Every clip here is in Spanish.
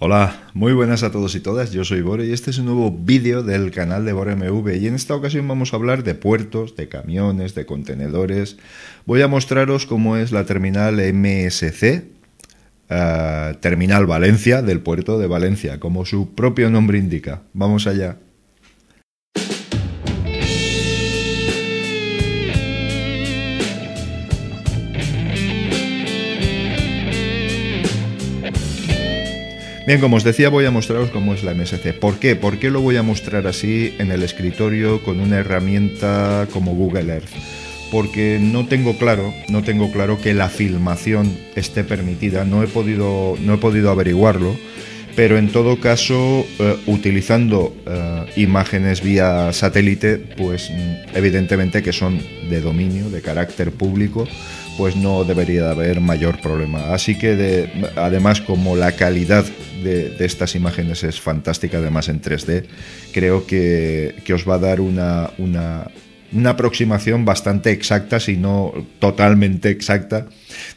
Hola, muy buenas a todos y todas, yo soy Bore y este es un nuevo vídeo del canal de Bore MV y en esta ocasión vamos a hablar de puertos, de camiones, de contenedores. Voy a mostraros cómo es la terminal MSC, eh, Terminal Valencia, del puerto de Valencia, como su propio nombre indica. Vamos allá. Bien, como os decía, voy a mostraros cómo es la MSC. ¿Por qué? ¿Por qué lo voy a mostrar así en el escritorio con una herramienta como Google Earth? Porque no tengo claro, no tengo claro que la filmación esté permitida. No he podido, no he podido averiguarlo. Pero en todo caso, eh, utilizando eh, imágenes vía satélite, pues mm, evidentemente que son de dominio, de carácter público, pues no debería haber mayor problema. Así que además como la calidad de, estas imágenes es fantástica, además en 3D, creo que, os va a dar una, una, aproximación bastante exacta, si no totalmente exacta,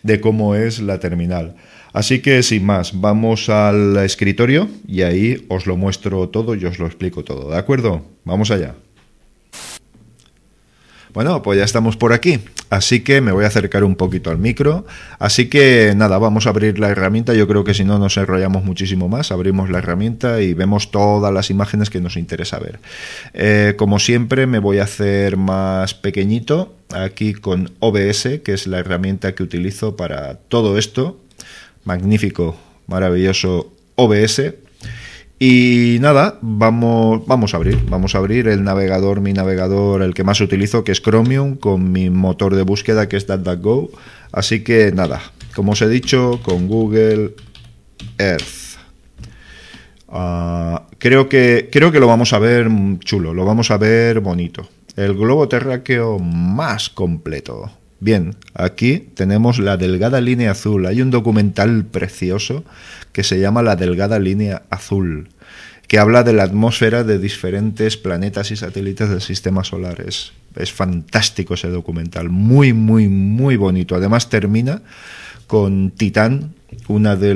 de cómo es la terminal. Así que sin más, vamos al escritorio y ahí os lo muestro todo y os lo explico todo, ¿de acuerdo? Vamos allá. Bueno, pues ya estamos por aquí, así que me voy a acercar un poquito al micro. Así que nada, vamos a abrir la herramienta. Yo creo que si no nos enrollamos muchísimo más, abrimos la herramienta y vemos todas las imágenes que nos interesa ver. Eh, como siempre, me voy a hacer más pequeñito aquí con OBS, que es la herramienta que utilizo para todo esto. Magnífico, maravilloso OBS y nada, vamos, vamos a abrir. Vamos a abrir el navegador, mi navegador, el que más utilizo, que es Chromium, con mi motor de búsqueda, que es DuckDuckGo. Así que nada, como os he dicho, con Google Earth. Ah, creo, que, creo que lo vamos a ver chulo, lo vamos a ver bonito. El globo terráqueo más completo. Bien, aquí tenemos la delgada línea azul. Hay un documental precioso que se llama La delgada línea azul, que habla de la atmósfera de diferentes planetas y satélites del sistema solar. Es, fantástico ese documental, muy, muy, muy bonito. Además termina con Titán, uno de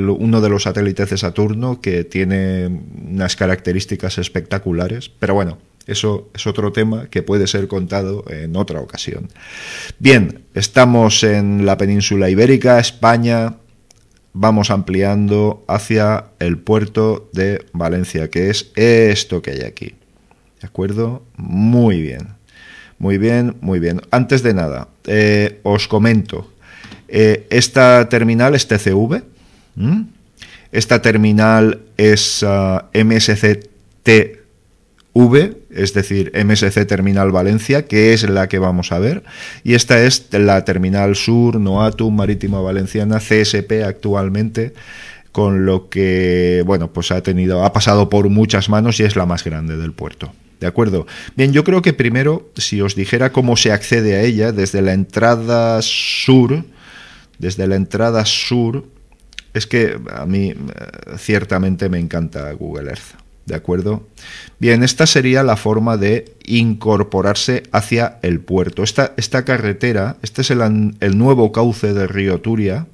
los satélites de Saturno, que tiene unas características espectaculares. Pero bueno, eso es otro tema que puede ser contado en otra ocasión. Bien, estamos en la península ibérica, España, vamos ampliando hacia el puerto de Valencia, que es esto que hay aquí. ¿De acuerdo? Muy bien. Muy bien, muy bien. Antes de nada, eh, os comento. Eh, esta terminal es TCV. Esta terminal es ah, MSCT V, es decir, MSC Terminal Valencia, que es la que vamos a ver, y esta es la Terminal Sur, Noatum, Marítima Valenciana, CSP actualmente, con lo que, bueno, pues ha tenido, ha pasado por muchas manos y es la más grande del puerto. ¿De acuerdo? Bien, yo creo que primero, si os dijera cómo se accede a ella, desde la entrada sur, desde la entrada sur, es que a mí eh, ciertamente me encanta Google Earth ¿De acuerdo? Bien, esta sería la forma de incorporarse hacia el puerto. Esta, esta carretera, este es el, nuevo cauce del río Turia,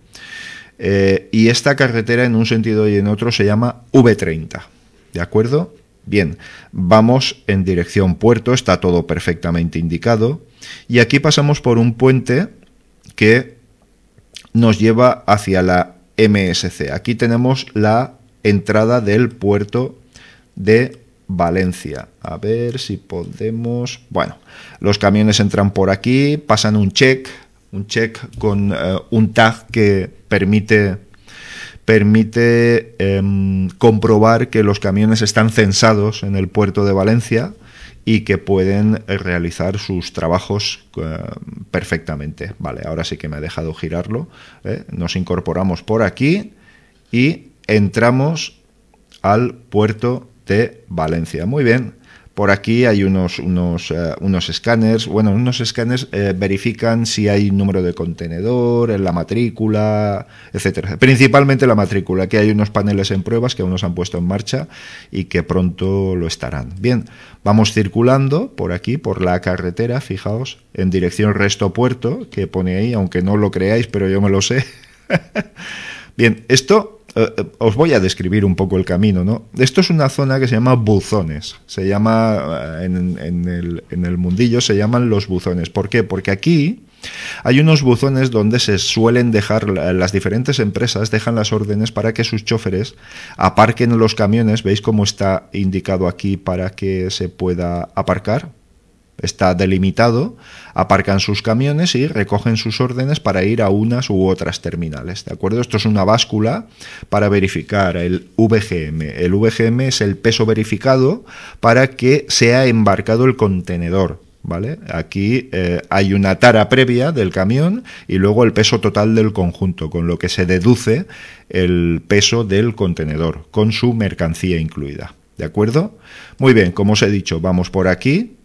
eh, y esta carretera en un sentido y en otro se llama V30. ¿De acuerdo? Bien, vamos en dirección puerto, está todo perfectamente indicado, y aquí pasamos por un puente que nos lleva hacia la MSC. Aquí tenemos la entrada del puerto de Valencia. A ver si podemos... Bueno, los camiones entran por aquí, pasan un check, un check con eh, un tag que permite permite em, comprobar que los camiones están censados en el puerto de Valencia y que pueden eh, realizar sus trabajos eh, perfectamente. Vale, ahora sí que me ha dejado girarlo. Nos incorporamos por aquí y entramos al puerto de Valencia. Muy bien. Por aquí hay unos, unos, eh, unos escáneres. Bueno, unos escáneres eh, verifican si hay número de contenedor, en la matrícula, etcétera. Principalmente la matrícula, aquí hay unos paneles en pruebas que aún no se han puesto en marcha y que pronto lo estarán. Bien, vamos circulando por aquí, por la carretera, fijaos, en dirección Resto Puerto, que pone ahí, aunque no lo creáis, pero yo me lo sé. Bien, esto eh, eh, os voy a describir un poco el camino, ¿no? Esto es una zona que se llama buzones. Se llama, eh, en, el, en, el, mundillo se llaman los buzones. ¿Por qué? Porque aquí hay unos buzones donde se suelen dejar, las diferentes empresas dejan las órdenes para que sus choferes aparquen los camiones. ¿Veis cómo está indicado aquí para que se pueda aparcar? está delimitado, aparcan sus camiones y recogen sus órdenes para ir a unas u otras terminales, ¿de acuerdo? Esto es una báscula para verificar el VGM. El VGM es el peso verificado para que sea embarcado el contenedor, ¿vale? Aquí eh, hay una tara previa del camión y luego el peso total del conjunto, con lo que se deduce el peso del contenedor, con su mercancía incluida. ¿De acuerdo? Muy bien, como os he dicho, vamos por aquí,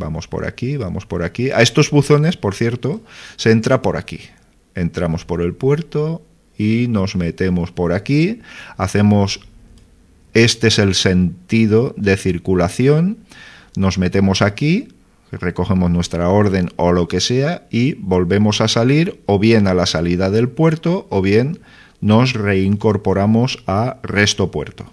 Vamos por aquí, vamos por aquí. A estos buzones, por cierto, se entra por aquí. Entramos por el puerto y nos metemos por aquí. Hacemos... Este es el sentido de circulación. Nos metemos aquí, recogemos nuestra orden o lo que sea y volvemos a salir o bien a la salida del puerto o bien nos reincorporamos a resto puerto.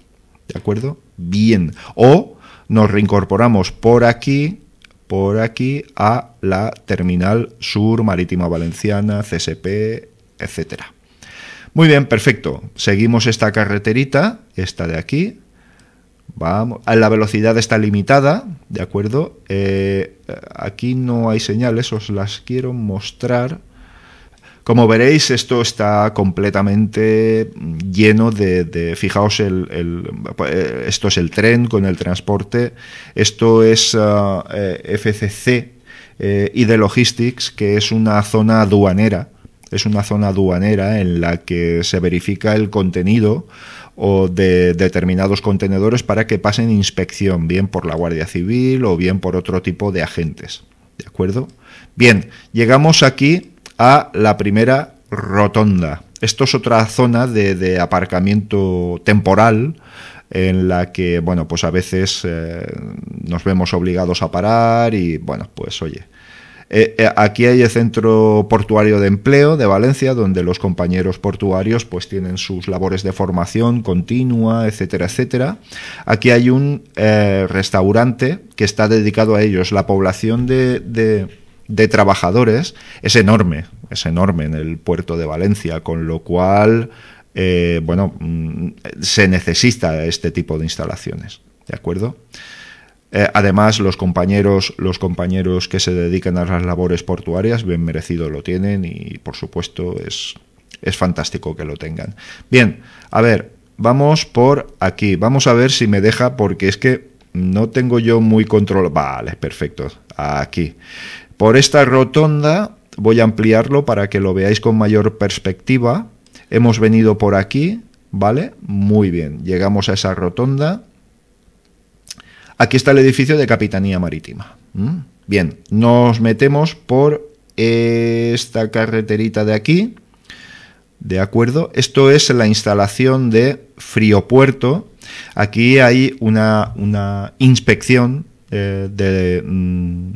¿De acuerdo? Bien. O nos reincorporamos por aquí por aquí a la Terminal Sur Marítima Valenciana, CSP, etcétera. Muy bien, perfecto. Seguimos esta carreterita, esta de aquí. Vamos. Ah, la velocidad está limitada, ¿de acuerdo? Eh, aquí no hay señales, os las quiero mostrar como veréis, esto está completamente lleno de... fijaos, eh, esto es el tren con el transporte, esto es ah, eh, FCC eh, y de Logistics, que es una zona aduanera. Es una zona aduanera en la que se verifica el contenido o de determinados contenedores para que pasen inspección, bien por la Guardia Civil o bien por otro tipo de agentes. ¿De acuerdo? Bien, llegamos aquí a la primera rotonda. Esto es otra zona de, aparcamiento temporal en la que, bueno, pues a veces eh, nos vemos obligados a parar y, bueno, pues oye. Eh, eh, aquí hay el Centro Portuario de Empleo de Valencia, donde los compañeros portuarios pues tienen sus labores de formación continua, etcétera, etcétera. Aquí hay un restaurante que está dedicado a ellos. La población de de trabajadores es enorme, es enorme en el puerto de Valencia, con lo cual, eh, bueno, mm, se necesita este tipo de instalaciones, ¿de acuerdo? Eh, además, los compañeros, los compañeros que se dedican a las labores portuarias, bien merecido lo tienen y, por supuesto, es, es fantástico que lo tengan. Bien, a ver, vamos por aquí. Vamos a ver si me deja, porque es que no tengo yo muy control. Vale, perfecto. Aquí. Por esta rotonda voy a ampliarlo para que lo veáis con mayor perspectiva. Hemos venido por aquí, ¿vale? Muy bien, llegamos a esa rotonda. Aquí está el edificio de Capitanía Marítima. Bien, nos metemos por esta carreterita de aquí. ¿De acuerdo? Esto es la instalación de Friopuerto. Aquí hay una, inspección eh, de... Mm,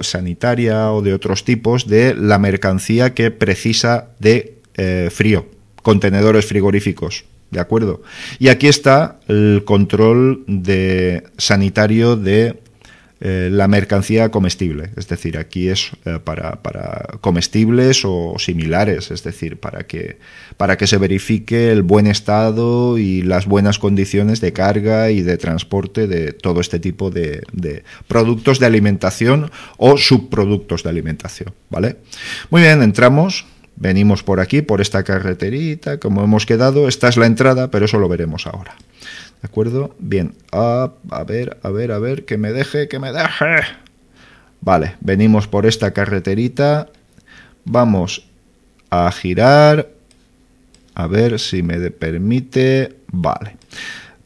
sanitaria o de otros tipos de la mercancía que precisa de eh, frío, contenedores frigoríficos. ¿De acuerdo? Y aquí está el control de sanitario de eh, la mercancía comestible. Es decir, aquí es eh, para, comestibles o similares, es decir, para que, para que se verifique el buen estado y las buenas condiciones de carga y de transporte de todo este tipo de, de productos de alimentación o subproductos de alimentación. ¿Vale? Muy bien, entramos. Venimos por aquí, por esta carreterita, como hemos quedado. Esta es la entrada, pero eso lo veremos ahora. ¿De acuerdo? Bien. Ah, a ver, a ver, a ver, que me deje, que me deje. Vale, venimos por esta carreterita. Vamos a girar. A ver si me permite. Vale.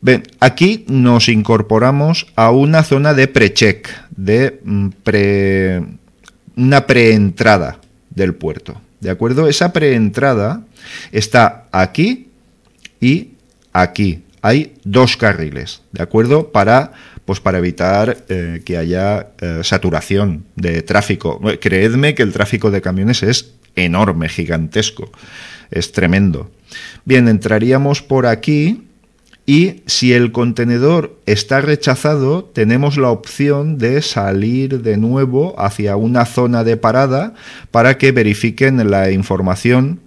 Ven, aquí nos incorporamos a una zona de pre-check, de mm, pre, una pre-entrada del puerto. ¿De acuerdo? Esa pre-entrada está aquí y aquí hay dos carriles, ¿de acuerdo? Para, pues para evitar eh, que haya eh, saturación de tráfico. Creedme que el tráfico de camiones es enorme, gigantesco, es tremendo. Bien, entraríamos por aquí y si el contenedor está rechazado, tenemos la opción de salir de nuevo hacia una zona de parada para que verifiquen la información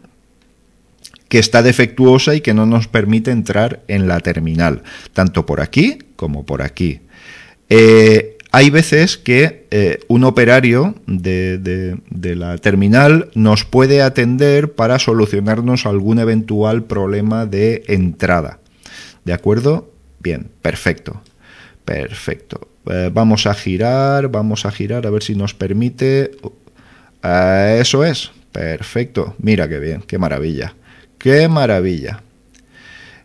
que está defectuosa y que no nos permite entrar en la terminal, tanto por aquí como por aquí. Eh, hay veces que eh, un operario de, la terminal nos puede atender para solucionarnos algún eventual problema de entrada. ¿De acuerdo? Bien, perfecto. Perfecto. Eh, vamos a girar, vamos a girar a ver si nos permite. eso es. Perfecto. Mira qué bien, qué maravilla. ¡Qué maravilla!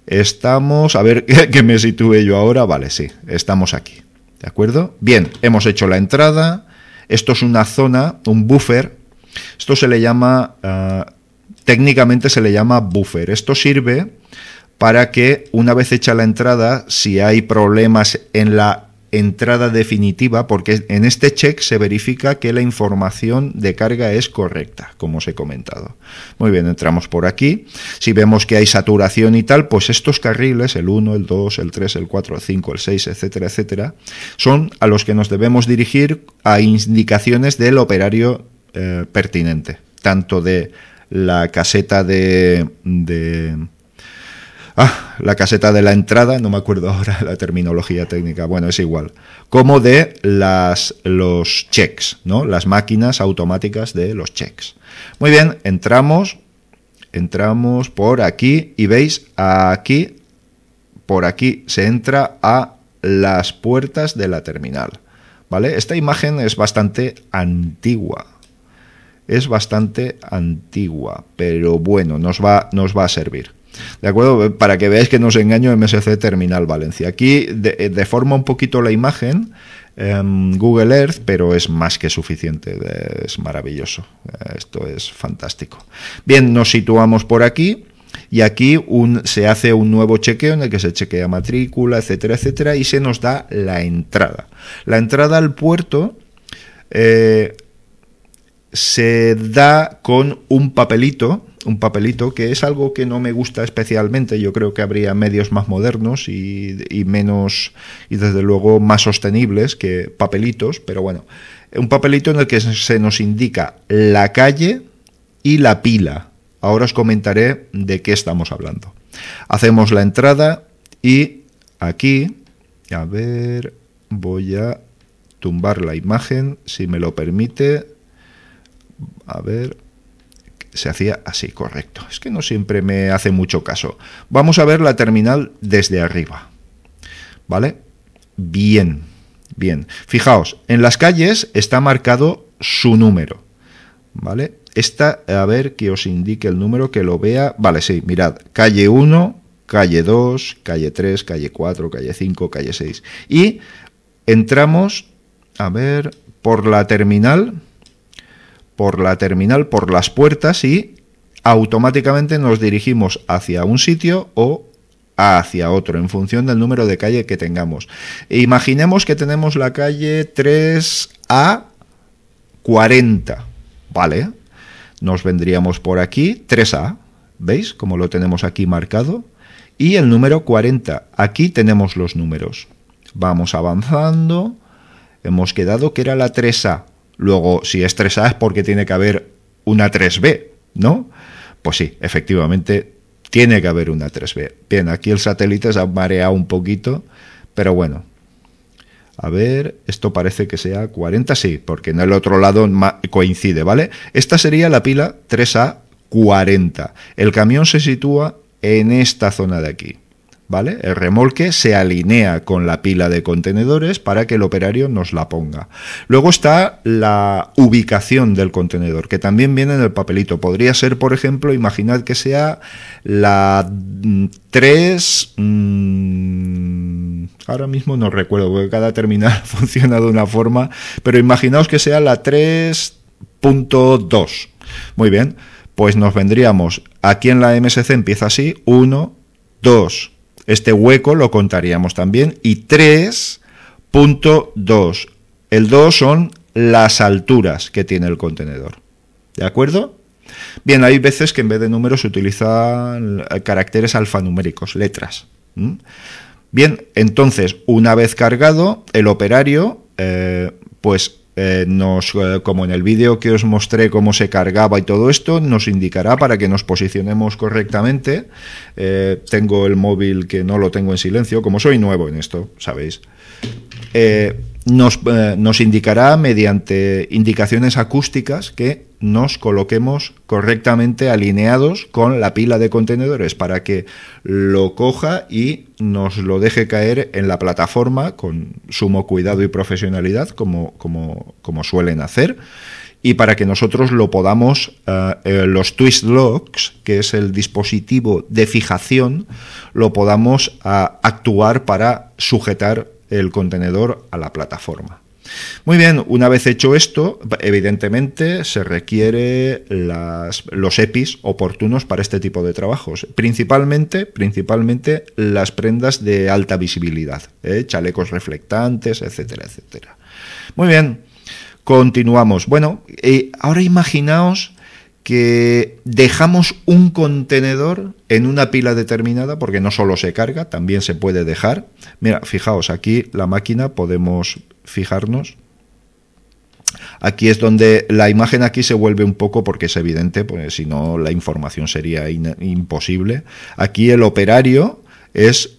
Estamos, a ver qué me sitúe yo ahora, vale, sí, estamos aquí. ¿De acuerdo? Bien, hemos hecho la entrada. Esto es una zona, un buffer. Esto se le llama, eh, técnicamente se le llama buffer. Esto sirve para que una vez hecha la entrada, si hay problemas en la entrada definitiva porque en este check se verifica que la información de carga es correcta, como os he comentado. Muy bien, entramos por aquí. Si vemos que hay saturación y tal, pues estos carriles, el 1, el 2, el 3, el 4, el 5, el 6, etcétera, etcétera, son a los que nos debemos dirigir a indicaciones del operario eh, pertinente, tanto de la caseta de ah, la caseta de la entrada, no me acuerdo ahora la terminología técnica, bueno, es igual, como de las, los checks, ¿no? Las máquinas automáticas de los checks. Muy bien, entramos, entramos por aquí y veis aquí, por aquí se entra a las puertas de la terminal, ¿vale? Esta imagen es bastante antigua, es bastante antigua, pero bueno, nos va, nos va a servir. ¿De acuerdo? Para que veáis que no os engaño, MSC Terminal Valencia. Aquí eh, deforma un poquito la imagen em, Google Earth, pero es más que suficiente, es maravilloso. Eh, esto es fantástico. Bien, nos situamos por aquí y aquí un, se hace un nuevo chequeo en el que se chequea matrícula, etcétera, etcétera, y se nos da la entrada. La entrada al puerto eh, se da con un papelito un papelito, que es algo que no me gusta especialmente. Yo creo que habría medios más modernos y, menos, y desde luego más sostenibles que papelitos, pero bueno, un papelito en el que se nos indica la calle y la pila. Ahora os comentaré de qué estamos hablando. Hacemos la entrada y aquí, a ver, voy a tumbar la imagen, si me lo permite. A ver, se hacía así, correcto. Es que no siempre me hace mucho caso. Vamos a ver la terminal desde arriba. ¿Vale? Bien, bien. Fijaos, en las calles está marcado su número. ¿Vale? Esta, a ver que os indique el número, que lo vea. Vale, sí, mirad. Calle 1, calle 2, calle 3, calle 4, calle 5, calle 6. Y entramos, a ver, por la terminal por la terminal, por las puertas y automáticamente nos dirigimos hacia un sitio o hacia otro en función del número de calle que tengamos. Imaginemos que tenemos la calle 3A 40, ¿vale? Nos vendríamos por aquí 3A, ¿veis? Como lo tenemos aquí marcado. Y el número 40, aquí tenemos los números. Vamos avanzando. Hemos quedado que era la 3A. Luego, si es 3A es porque tiene que haber una 3B, ¿no? Pues sí, efectivamente, tiene que haber una 3B. Bien, aquí el satélite se ha mareado un poquito, pero bueno. A ver, esto parece que sea 40, sí, porque en el otro lado coincide, ¿vale? Esta sería la pila 3A40. El camión se sitúa en esta zona de aquí. ¿vale? El remolque se alinea con la pila de contenedores para que el operario nos la ponga. Luego está la ubicación del contenedor, que también viene en el papelito. Podría ser, por ejemplo, imaginad que sea la 3... Mm, mm, ahora mismo no recuerdo, porque cada terminal funciona de una forma, pero imaginaos que sea la 3.2. Muy bien, pues nos vendríamos, aquí en la MSC empieza así, 1, 2, este hueco lo contaríamos también. Y 3.2. El 2 son las alturas que tiene el contenedor. ¿De acuerdo? Bien, hay veces que en vez de números se utilizan caracteres alfanuméricos, letras. Bien, entonces, una vez cargado, el operario eh, pues eh, nos, eh, como en el vídeo que os mostré cómo se cargaba y todo esto, nos indicará para que nos posicionemos correctamente. Eh, tengo el móvil que no lo tengo en silencio, como soy nuevo en esto, sabéis. nos, indicará mediante indicaciones acústicas que nos coloquemos correctamente alineados con la pila de contenedores para que lo coja y nos lo deje caer en la plataforma con sumo cuidado y profesionalidad como, suelen hacer y para que nosotros lo podamos, eh, eh, los twist locks, que es el dispositivo de fijación, lo podamos ah, actuar para sujetar el contenedor a la plataforma. Muy bien, una vez hecho esto, evidentemente se requiere los EPIs oportunos para este tipo de trabajos, principalmente, principalmente las prendas de alta visibilidad, ¿eh? chalecos reflectantes, etcétera, etcétera. Muy bien, continuamos. Bueno, eh, ahora imaginaos que dejamos un contenedor en una pila determinada, porque no solo se carga, también se puede dejar. Mira, fijaos, aquí la máquina podemos fijarnos. Aquí es donde la imagen aquí se vuelve un poco porque es evidente, porque si no la información sería imposible. Aquí el operario es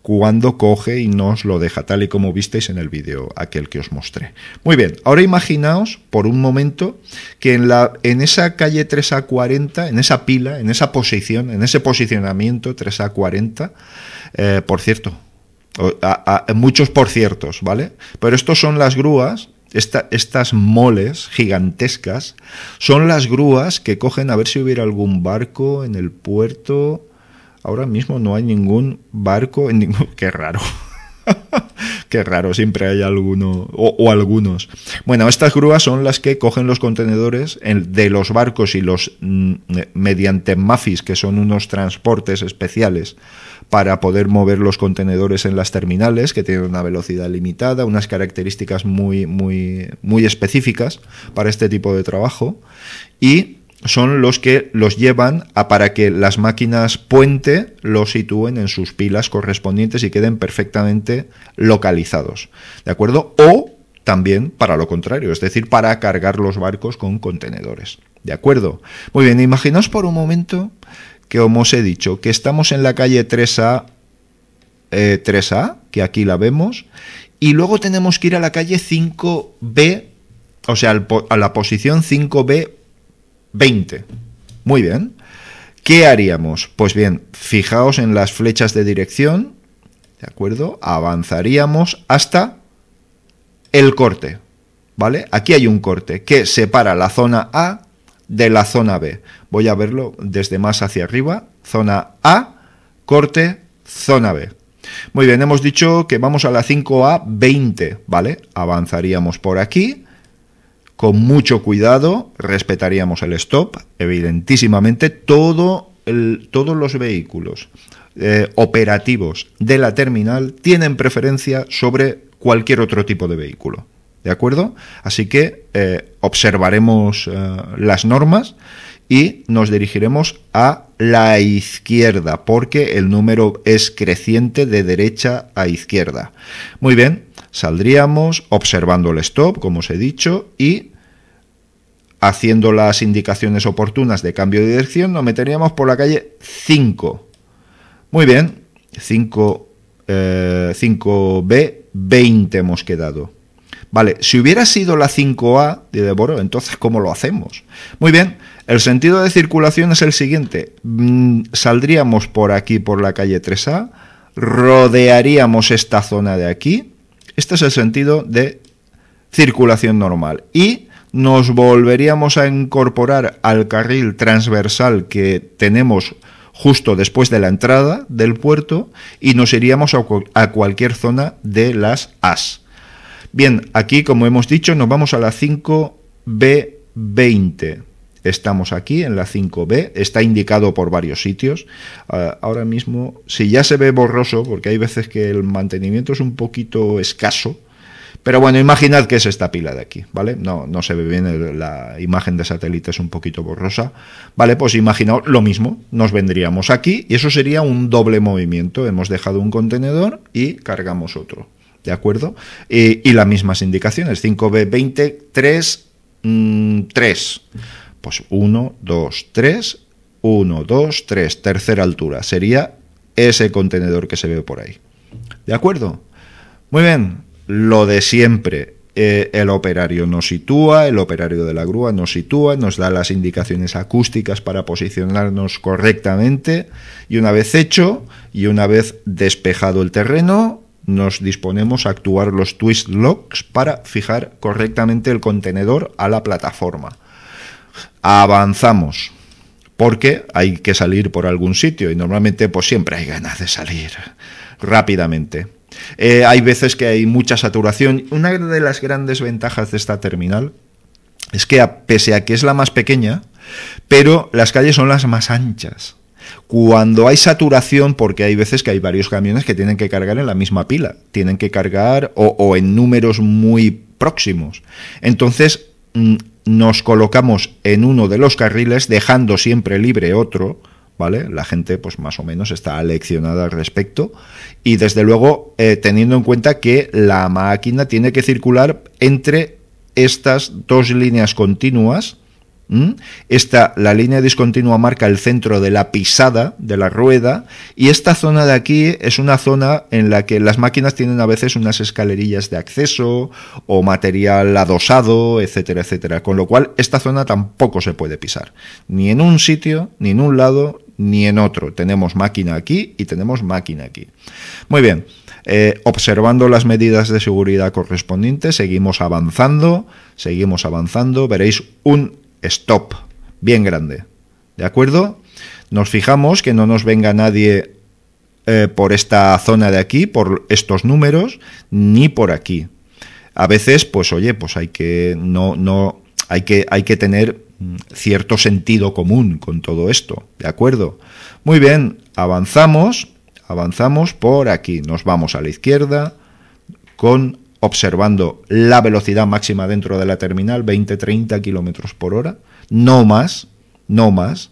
cuando coge y nos lo deja, tal y como visteis en el vídeo aquel que os mostré. Muy bien, ahora imaginaos por un momento que en, la, en esa calle 3A40, en esa pila, en esa posición, en ese posicionamiento 3A40, eh, por cierto, muchos por ciertos, ¿vale? Pero estos son las grúas, estas moles gigantescas, son las grúas que cogen a ver si hubiera algún barco en el puerto. Ahora mismo no hay ningún barco en ningún... Qué raro. Qué raro, siempre hay alguno o, algunos. Bueno, estas grúas son las que cogen los contenedores de los barcos y los mm, eh, mediante mafis, que son unos transportes especiales para poder mover los contenedores en las terminales, que tienen una velocidad limitada, unas características muy, muy, muy específicas para este tipo de trabajo. Y son los que los llevan a para que las máquinas puente los sitúen en sus pilas correspondientes y queden perfectamente localizados. ¿De acuerdo? O también para lo contrario, es decir, para cargar los barcos con contenedores. ¿De acuerdo? Muy bien, imaginaos por un momento que, como os he dicho, que estamos en la calle 3A, 3A, eh, que aquí la vemos, y luego tenemos que ir a la calle 5B, o sea, a la posición 5B 20. Muy bien. ¿Qué haríamos? Pues bien, fijaos en las flechas de dirección, ¿de acuerdo? Avanzaríamos hasta el corte, ¿vale? Aquí hay un corte que separa la zona A de la zona B. Voy a verlo desde más hacia arriba. Zona A, corte, zona B. Muy bien, hemos dicho que vamos a la 5A20, ¿vale? Avanzaríamos por aquí con mucho cuidado, respetaríamos el stop, evidentísimamente, todos los vehículos eh, operativos de la terminal tienen preferencia sobre cualquier otro tipo de vehículo. ¿De acuerdo? Así que eh, observaremos eh, las normas y nos dirigiremos a la izquierda, porque el número es creciente de derecha a izquierda. Muy bien, saldríamos observando el stop, como os he dicho, y haciendo las indicaciones oportunas de cambio de dirección, nos meteríamos por la calle 5. Muy bien, 5, 5B, 20 hemos quedado. Vale, si hubiera sido la 5A de devoro, entonces ¿cómo lo hacemos? Muy bien, el sentido de circulación es el siguiente. Mm, saldríamos por aquí, por la calle 3A, rodearíamos esta zona de aquí, este es el sentido de circulación normal. Y nos volveríamos a incorporar al carril transversal que tenemos justo después de la entrada del puerto y nos iríamos a, cualquier zona de las AS. Bien, aquí como hemos dicho nos vamos a la 5B20. Estamos aquí en la 5B, está indicado por varios sitios. Ah, ahora mismo, si ya se ve borroso, porque hay veces que el mantenimiento es un poquito escaso, pero bueno, imaginad que es esta pila de aquí, ¿vale? No, no se ve bien, la imagen de satélite es un poquito borrosa, ¿vale? Pues imaginaos lo mismo, nos vendríamos aquí y eso sería un doble movimiento. Hemos dejado un contenedor y cargamos otro, ¿de acuerdo? Eh, y, las mismas indicaciones, 5B20, 3, 3. 1, 2, 3, 1, 2, 3, tercera altura. Sería ese contenedor que se ve por ahí. ¿De acuerdo? Muy bien, lo de siempre. Eh, el operario nos sitúa, el operario de la grúa nos sitúa, nos da las indicaciones acústicas para posicionarnos correctamente y una vez hecho y una vez despejado el terreno, nos disponemos a actuar los twist locks para fijar correctamente el contenedor a la plataforma avanzamos porque hay que salir por algún sitio y normalmente pues siempre hay ganas de salir rápidamente. Eh, hay veces que hay mucha saturación. Una de las grandes ventajas de esta terminal es que pese a que es la más pequeña, pero las calles son las más anchas. Cuando hay saturación, porque hay veces que hay varios camiones que tienen que cargar en la misma pila, tienen que cargar o, o en números muy próximos. Entonces, mm, nos colocamos en uno de los carriles, dejando siempre libre otro, ¿vale? La gente, pues más o menos, está aleccionada al respecto. Y desde luego, eh, teniendo en cuenta que la máquina tiene que circular entre estas dos líneas continuas esta, la línea discontinua marca el centro de la pisada, de la rueda, y esta zona de aquí es una zona en la que las máquinas tienen a veces unas escalerillas de acceso o material adosado, etcétera, etcétera. Con lo cual, esta zona tampoco se puede pisar, ni en un sitio, ni en un lado, ni en otro. Tenemos máquina aquí y tenemos máquina aquí. Muy bien, eh, observando las medidas de seguridad correspondientes, seguimos avanzando, seguimos avanzando, veréis un stop, bien grande. ¿De acuerdo? Nos fijamos que no nos venga nadie eh, por esta zona de aquí, por estos números, ni por aquí. A veces, pues oye, pues hay que no, no, hay que, hay que tener mm, cierto sentido común con todo esto, ¿de acuerdo? Muy bien, avanzamos, avanzamos por aquí, nos vamos a la izquierda con observando la velocidad máxima dentro de la terminal, 20-30 kilómetros por hora, no más, no más.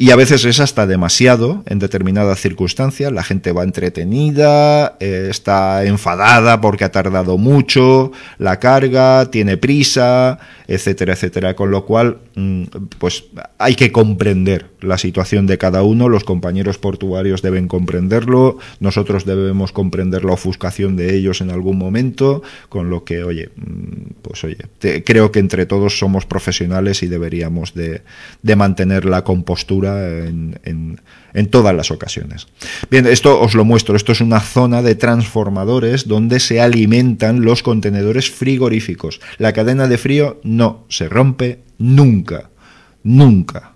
Y a veces es hasta demasiado en determinadas circunstancias. La gente va entretenida, eh, está enfadada porque ha tardado mucho, la carga, tiene prisa, etcétera, etcétera. Con lo cual, mm, pues hay que comprender la situación de cada uno, los compañeros portuarios deben comprenderlo, nosotros debemos comprender la ofuscación de ellos en algún momento, con lo que, oye, mm, pues oye, creo que entre todos somos profesionales y deberíamos de, mantener la compostura en, en, todas las ocasiones. Bien, esto os lo muestro, esto es una zona de transformadores donde se alimentan los contenedores frigoríficos. La cadena de frío no se rompe nunca, nunca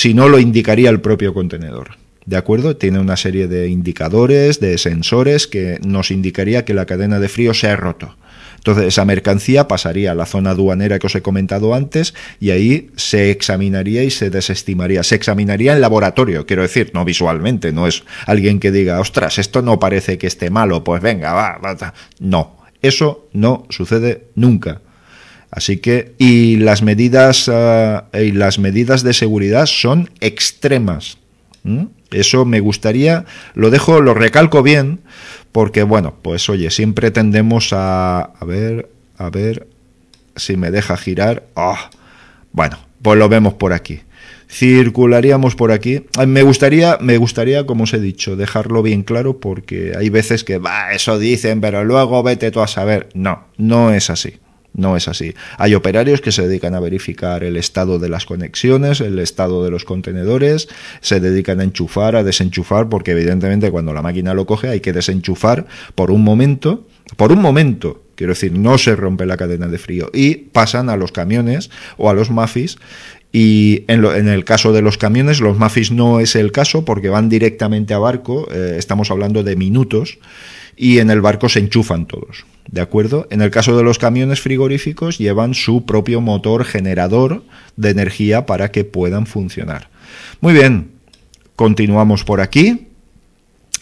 si no lo indicaría el propio contenedor. ¿De acuerdo? Tiene una serie de indicadores, de sensores que nos indicaría que la cadena de frío se ha roto. Entonces esa mercancía pasaría a la zona aduanera que os he comentado antes y ahí se examinaría y se desestimaría. Se examinaría en laboratorio, quiero decir, no visualmente, no es alguien que diga, ostras, esto no parece que esté malo, pues venga, va, va. No, eso no sucede nunca. Así que, y las medidas, ah, y las medidas de seguridad son extremas. Eso me gustaría, lo dejo, lo recalco bien, porque bueno, pues oye, siempre tendemos a, a ver, a ver si me deja girar. Ah, bueno, pues lo vemos por aquí. Circularíamos por aquí. Ah, me gustaría, me gustaría, como os he dicho, dejarlo bien claro porque hay veces que, va, eso dicen, pero luego vete tú a saber. No, no es así. No es así. Hay operarios que se dedican a verificar el estado de las conexiones, el estado de los contenedores, se dedican a enchufar, a desenchufar, porque evidentemente cuando la máquina lo coge hay que desenchufar por un momento, por un momento, Quiero decir, no se rompe la cadena de frío. Y pasan a los camiones o a los mafis y en, el caso de los camiones, los Mafis no es el caso porque van directamente a barco, eh, estamos hablando de minutos, y en el barco se enchufan todos. ¿De acuerdo? En el caso de los camiones frigoríficos, llevan su propio motor generador de energía para que puedan funcionar. Muy bien, continuamos por aquí.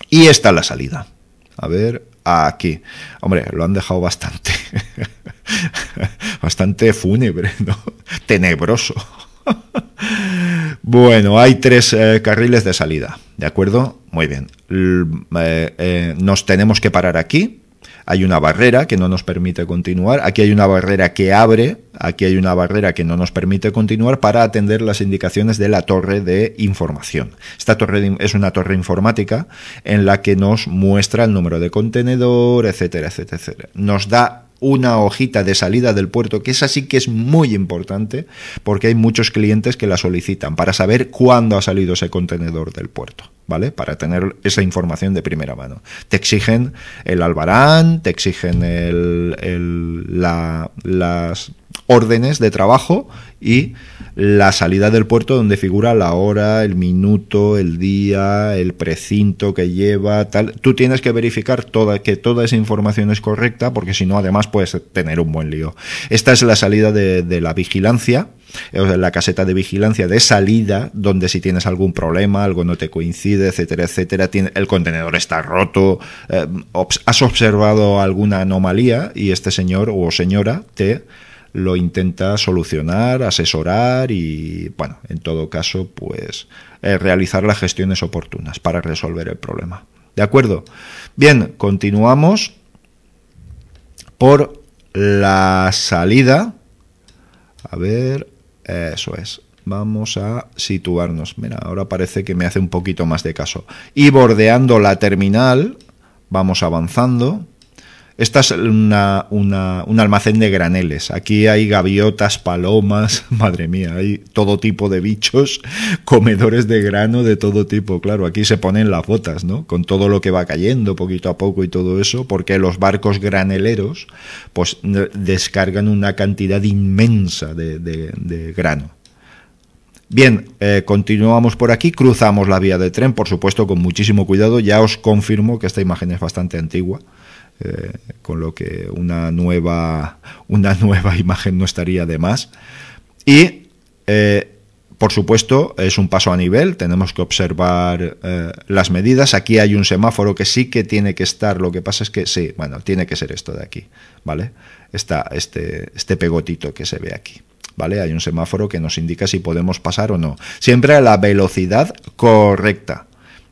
Y está la salida. A ver, aquí. Hombre, lo han dejado bastante. bastante fúnebre, ¿no? Tenebroso. bueno, hay tres eh, carriles de salida, ¿de acuerdo? Muy bien. Eh, eh, nos tenemos que parar aquí. Hay una barrera que no nos permite continuar. Aquí hay una barrera que abre. Aquí hay una barrera que no nos permite continuar para atender las indicaciones de la torre de información. Esta torre es una torre informática en la que nos muestra el número de contenedor, etcétera, etcétera, etcétera. Nos da una hojita de salida del puerto, que es así que es muy importante porque hay muchos clientes que la solicitan para saber cuándo ha salido ese contenedor del puerto, ¿vale? Para tener esa información de primera mano. Te exigen el albarán, te exigen el, las órdenes de trabajo y la salida del puerto donde figura la hora, el minuto, el día, el precinto que lleva, tal. Tú tienes que verificar toda, que toda esa información es correcta porque si no además puedes tener un buen lío. Esta es la salida de, la vigilancia, eh, o la caseta de vigilancia de salida donde si tienes algún problema, algo no te coincide, etcétera, etcétera, el contenedor está roto, eh, has observado alguna anomalía y este señor o señora te lo intenta solucionar, asesorar y, bueno, en todo caso, pues eh, realizar las gestiones oportunas para resolver el problema. ¿De acuerdo? Bien, continuamos por la salida. A ver, eso es. Vamos a situarnos. Mira, ahora parece que me hace un poquito más de caso. Y bordeando la terminal, vamos avanzando. Esta es una, un almacén de graneles. Aquí hay gaviotas, palomas, madre mía, hay todo tipo de bichos, comedores de grano de todo tipo. Claro, aquí se ponen las botas, ¿no? Con todo lo que va cayendo poquito a poco y todo eso, porque los barcos graneleros pues descargan una cantidad inmensa de, grano. Bien, eh, continuamos por aquí, cruzamos la vía de tren, por supuesto, con muchísimo cuidado. Ya os confirmo que esta imagen es bastante antigua. Eh, con lo que una nueva, una nueva imagen no estaría de más. Y, eh, por supuesto, es un paso a nivel, tenemos que observar eh, las medidas. Aquí hay un semáforo que sí que tiene que estar, lo que pasa es que sí, bueno, tiene que ser esto de aquí, ¿vale? Está este, este pegotito que se ve aquí. ¿Vale? Hay un semáforo que nos indica si podemos pasar o no. Siempre a la velocidad correcta.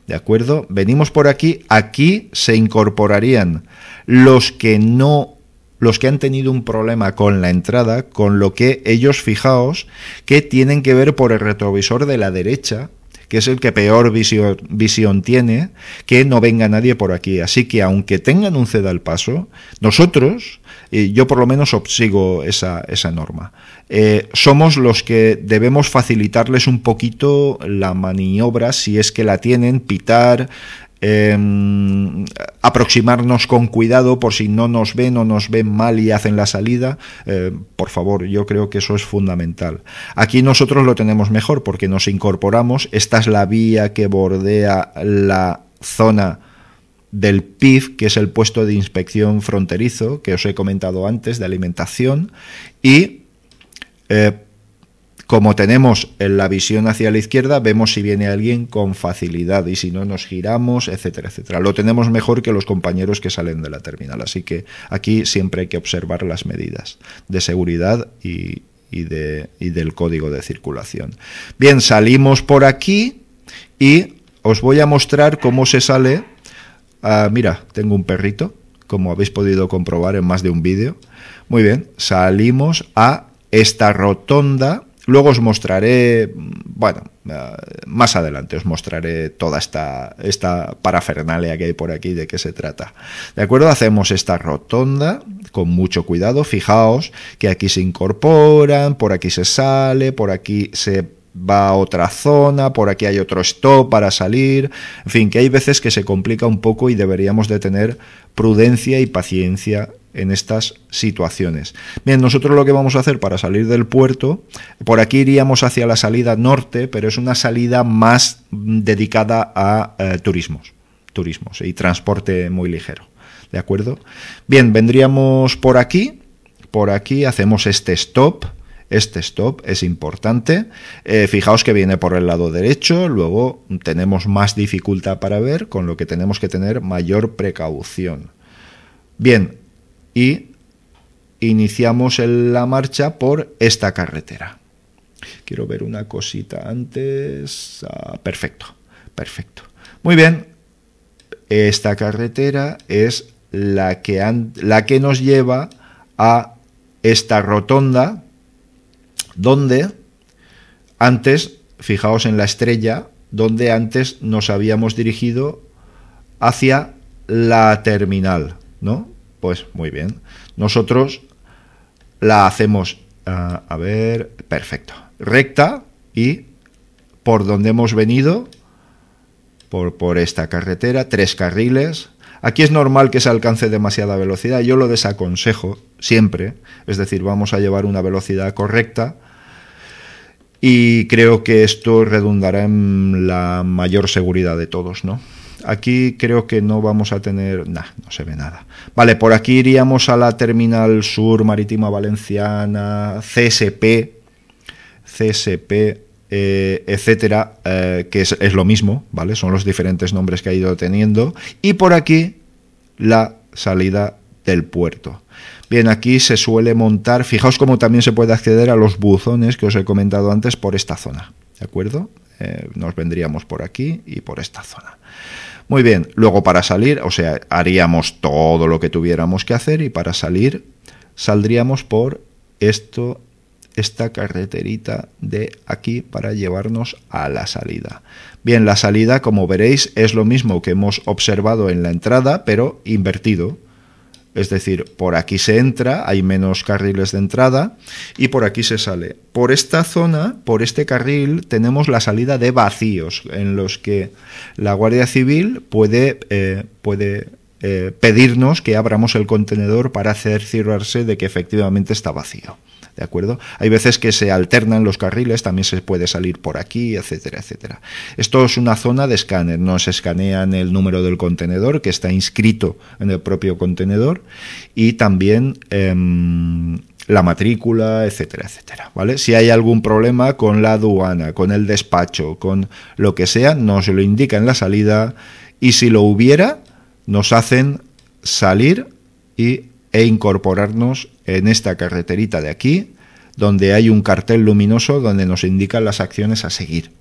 ¿De acuerdo? Venimos por aquí, aquí se incorporarían los que no los que han tenido un problema con la entrada, con lo que ellos fijaos que tienen que ver por el retrovisor de la derecha, que es el que peor visión, tiene, que no venga nadie por aquí. Así que aunque tengan un ceda al paso, nosotros yo por lo menos obsigo esa, norma. Eh, somos los que debemos facilitarles un poquito la maniobra, si es que la tienen, pitar, em, aproximarnos con cuidado por si no nos ven o nos ven mal y hacen la salida. Eh, por favor, yo creo que eso es fundamental. Aquí nosotros lo tenemos mejor porque nos incorporamos. Esta es la vía que bordea la zona del PIF, que es el puesto de inspección fronterizo que os he comentado antes de alimentación, y eh, como tenemos en la visión hacia la izquierda, vemos si viene alguien con facilidad y si no nos giramos, etcétera, etcétera. Lo tenemos mejor que los compañeros que salen de la terminal, así que aquí siempre hay que observar las medidas de seguridad y, y del código de circulación. Bien, salimos por aquí y os voy a mostrar cómo se sale Ah, mira, tengo un perrito, como habéis podido comprobar en más de un vídeo. Muy bien, salimos a esta rotonda. Luego os mostraré, bueno, ah, más adelante os mostraré toda esta, esta parafernalia que hay por aquí, de qué se trata. ¿De acuerdo? Hacemos esta rotonda con mucho cuidado. Fijaos que aquí se incorporan, por aquí se sale, por aquí se va a otra zona, por aquí hay otro stop para salir, en fin, que hay veces que se complica un poco y deberíamos de tener prudencia y paciencia en estas situaciones. Bien, nosotros lo que vamos a hacer para salir del puerto, por aquí iríamos hacia la salida norte, pero es una salida más dedicada a eh, turismos, turismos y transporte muy ligero. ¿De acuerdo? Bien, vendríamos por aquí, por aquí hacemos este stop, este stop es importante. Eh, fijaos que viene por el lado derecho, luego tenemos más dificultad para ver, con lo que tenemos que tener mayor precaución. Bien, y iniciamos la marcha por esta carretera. Quiero ver una cosita antes. Ah, perfecto, perfecto. Muy bien, esta carretera es la que nos lleva a esta rotonda donde antes, fijaos en la estrella, donde antes nos habíamos dirigido hacia la terminal, ¿no? Pues muy bien. Nosotros la hacemos, ah, a ver, perfecto, recta y por donde hemos venido, por, por esta carretera, tres carriles. Aquí es normal que se alcance demasiada velocidad, yo lo desaconsejo siempre, es decir, vamos a llevar una velocidad correcta y creo que esto redundará en la mayor seguridad de todos, ¿no? Aquí creo que no vamos a tener... nada, no se ve nada. Vale, por aquí iríamos a la Terminal Sur Marítima Valenciana, CSP, CSP, etcétera, eh, eh, que es, es, lo mismo, ¿vale? Son los diferentes nombres que ha ido teniendo. Y por aquí la salida del puerto. Bien, aquí se suele montar, fijaos cómo también se puede acceder a los buzones que os he comentado antes por esta zona, ¿de acuerdo? Eh, nos vendríamos por aquí y por esta zona. Muy bien, luego para salir, o sea, haríamos todo lo que tuviéramos que hacer y para salir saldríamos por esto, esta carreterita de aquí para llevarnos a la salida. Bien, la salida, como veréis, es lo mismo que hemos observado en la entrada, pero invertido. Es decir, por aquí se entra, hay menos carriles de entrada y por aquí se sale. Por esta zona, por este carril, tenemos la salida de vacíos en los que la Guardia Civil puede, eh, puede eh, pedirnos que abramos el contenedor para cerciorarse de que efectivamente está vacío. ¿de acuerdo? Hay veces que se alternan los carriles, también se puede salir por aquí, etcétera, etcétera. Esto es una zona de escáner, nos escanean el número del contenedor que está inscrito en el propio contenedor y también... Em, la matrícula, etcétera, etcétera. ¿Vale? Si hay algún problema con la aduana, con el despacho, con lo que sea, nos lo indica en la salida y si lo hubiera, nos hacen salir y, e incorporarnos en esta carreterita de aquí, donde hay un cartel luminoso donde nos indican las acciones a seguir.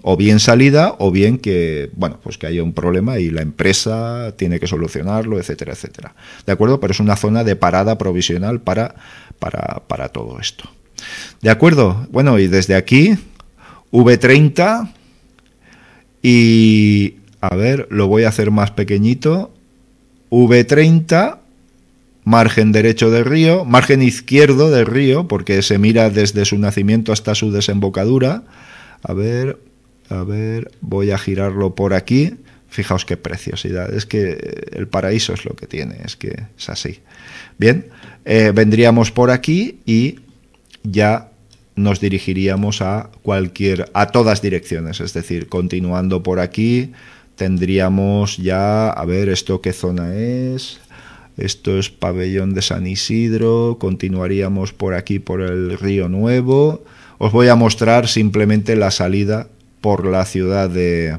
O bien salida, o bien que, bueno, pues que haya un problema y la empresa tiene que solucionarlo, etcétera, etcétera. ¿De acuerdo? Pero es una zona de parada provisional para, para, para todo esto. ¿De acuerdo? Bueno, y desde aquí, V30 y, a ver, lo voy a hacer más pequeñito, V30 margen derecho del río, margen izquierdo del río, porque se mira desde su nacimiento hasta su desembocadura. A ver, a ver, voy a girarlo por aquí. Fijaos qué preciosidad. Es que eh, el paraíso es lo que tiene, es que es así. Bien, eh, vendríamos por aquí y ya nos dirigiríamos a cualquier, a todas direcciones. Es decir, continuando por aquí, tendríamos ya, a ver, esto qué zona es. Esto es Pabellón de San Isidro, continuaríamos por aquí por el Río Nuevo. Os voy a mostrar simplemente la salida por la ciudad de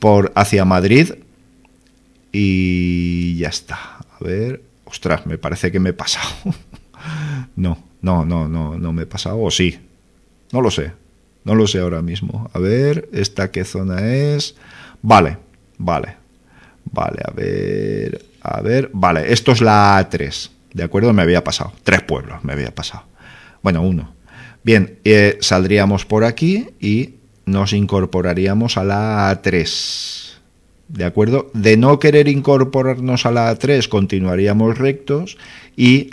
por hacia Madrid y ya está. A ver, ostras, me parece que me he pasado. no, no, no, no, no me he pasado o sí. No lo sé. No lo sé ahora mismo. A ver, esta qué zona es. Vale, vale. Vale, a ver, a ver, vale, esto es la A3. ¿De acuerdo? Me había pasado. Tres pueblos me había pasado. Bueno, uno. Bien, eh, saldríamos por aquí y nos incorporaríamos a la A3. ¿De acuerdo? De no querer incorporarnos a la A3, continuaríamos rectos y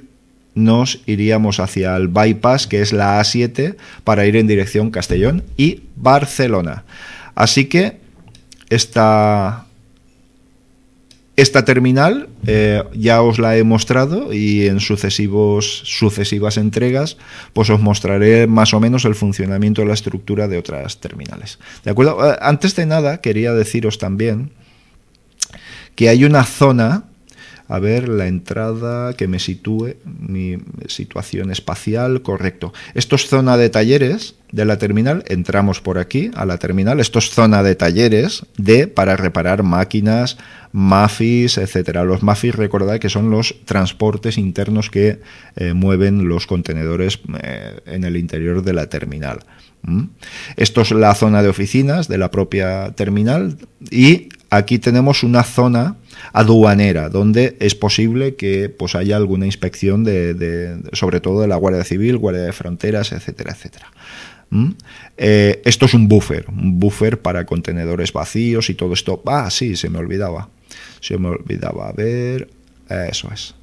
nos iríamos hacia el bypass, que es la A7, para ir en dirección Castellón y Barcelona. Así que esta esta terminal eh, ya os la he mostrado y en sucesivos, sucesivas entregas pues os mostraré más o menos el funcionamiento de la estructura de otras terminales. ¿De acuerdo? Eh, antes de nada quería deciros también que hay una zona a ver la entrada que me sitúe, mi situación espacial, correcto. Esto es zona de talleres de la terminal, entramos por aquí a la terminal, esto es zona de talleres de para reparar máquinas, MAFIs, etcétera. Los MAFIs, recordad que son los transportes internos que eh, mueven los contenedores eh, en el interior de la terminal. Esto es la zona de oficinas de la propia terminal y aquí tenemos una zona aduanera donde es posible que pues haya alguna inspección de, sobre todo de la Guardia Civil, Guardia de Fronteras, etcétera, etcétera. ¿Mm? Eh, esto es un buffer, un buffer para contenedores vacíos y todo esto. Ah, sí, se me olvidaba. Se me olvidaba. A ver, eso es.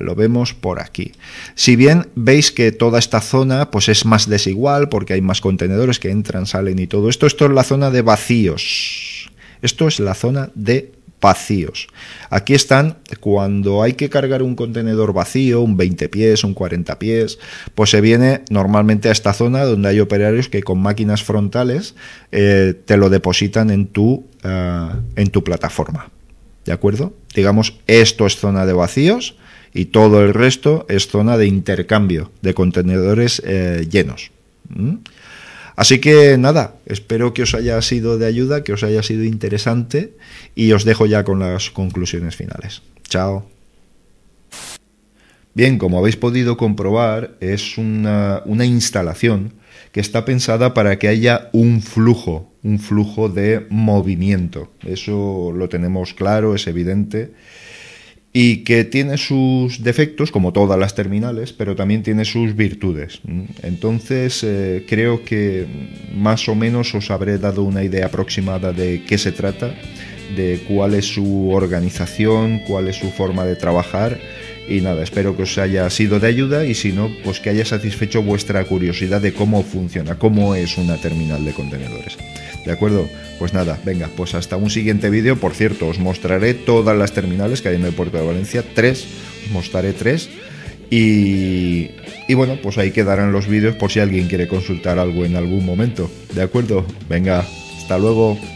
lo vemos por aquí. Si bien veis que toda esta zona pues es más desigual porque hay más contenedores que entran, salen y todo esto, esto es la zona de vacíos esto es la zona de vacíos. Aquí están cuando hay que cargar un contenedor vacío, un 20 pies, un 40 pies, pues se viene normalmente a esta zona donde hay operarios que con máquinas frontales eh, te lo depositan en tu, eh, en tu plataforma. ¿De acuerdo? Digamos, esto es zona de vacíos y todo el resto es zona de intercambio de contenedores eh, llenos. ¿Mm? Así que nada, espero que os haya sido de ayuda, que os haya sido interesante y os dejo ya con las conclusiones finales. Chao. Bien, como habéis podido comprobar, es una, una instalación que está pensada para que haya un flujo, un flujo de movimiento. Eso lo tenemos claro, es evidente y que tiene sus defectos, como todas las terminales, pero también tiene sus virtudes. Entonces, eh, creo que más o menos os habré dado una idea aproximada de qué se trata, de cuál es su organización, cuál es su forma de trabajar y nada, espero que os haya sido de ayuda y si no, pues que haya satisfecho vuestra curiosidad de cómo funciona, cómo es una terminal de contenedores. ¿De acuerdo? Pues nada, venga, pues hasta un siguiente vídeo. Por cierto, os mostraré todas las terminales que hay en el puerto de Valencia, tres, os mostraré tres. Y, bueno, pues ahí quedarán los vídeos por si alguien quiere consultar algo en algún momento. ¿De acuerdo? Venga, hasta luego.